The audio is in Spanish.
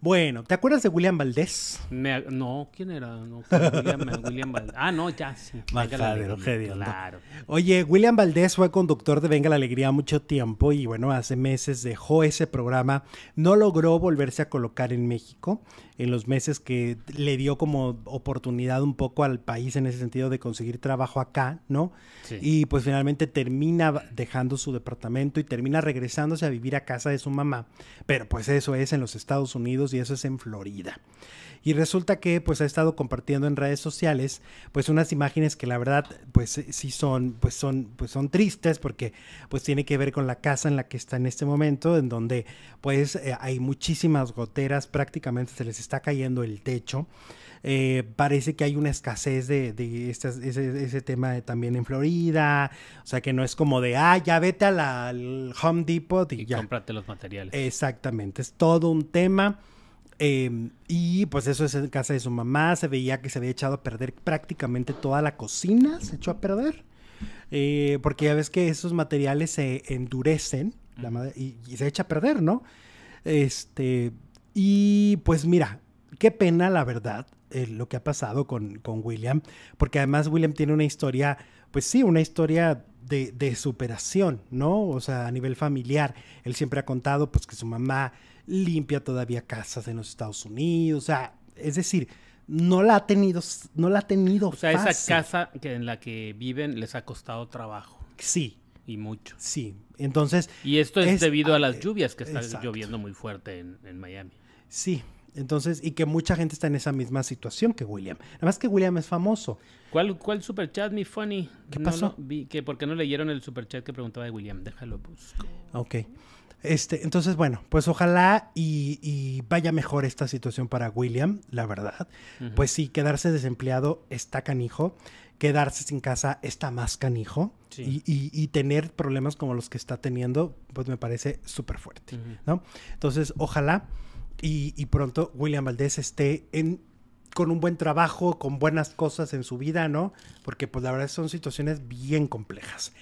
Bueno, ¿te acuerdas de William Valdés? no, ¿quién era? No, William, William Valdés. Ah, no, ya sí. claro. Oye, William Valdés fue conductor de Venga la Alegría mucho tiempo y bueno, hace meses dejó ese programa. No logró volverse a colocar en México en los meses que le dio como oportunidad un poco al país en ese sentido de conseguir trabajo acá, ¿no? Sí. Y pues finalmente termina dejando su departamento y termina regresándose a vivir a casa de su mamá. Pero pues eso es en los Estados Unidos y eso es en Florida. Y resulta que pues ha estado compartiendo en redes sociales pues unas imágenes que la verdad pues eh, sí son pues son pues son tristes porque pues tiene que ver con la casa en la que está en este momento en donde pues eh, hay muchísimas goteras prácticamente se les está cayendo el techo. Eh, parece que hay una escasez de, de ese, tema también en Florida, o sea que no es como de, ah, ya vete a la, al Home Depot y, ya. cómprate los materiales. Exactamente, es todo un tema. Em, y pues eso es en casa de su mamá. Se veía que se había echado a perder prácticamente toda la cocina. Se echó a perder. Eh, porque ya ves que esos materiales se endurecen y, se echa a perder, ¿no? Este. Y pues mira, qué pena, la verdad, eh, lo que ha pasado con, con William. Porque además William tiene una historia. Pues sí, una historia de, superación, ¿no? O sea, a nivel familiar. Él siempre ha contado pues que su mamá limpia todavía casas en los Estados Unidos, o sea, es decir, no la ha tenido, no la ha tenido. O sea, esa casa que en la que viven les ha costado trabajo. Sí. Y mucho. Sí. Entonces. Y esto es, debido a, las lluvias que están lloviendo muy fuerte en, en Miami. Sí, entonces, y que mucha gente está en esa misma situación que William. además que William es famoso. ¿Cuál, cuál chat mi funny? ¿Qué pasó? vi, que porque no leyeron el super chat que preguntaba de William. Déjalo busco. Ok. Este, entonces, bueno, pues ojalá y, vaya mejor esta situación para William, la verdad. Pues sí, quedarse desempleado está canijo, quedarse sin casa está más canijo y, tener problemas como los que está teniendo, pues me parece súper fuerte, ¿no? Entonces, ojalá y, pronto William Valdés esté en con un buen trabajo, con buenas cosas en su vida, ¿no? Porque pues la verdad son situaciones bien complejas.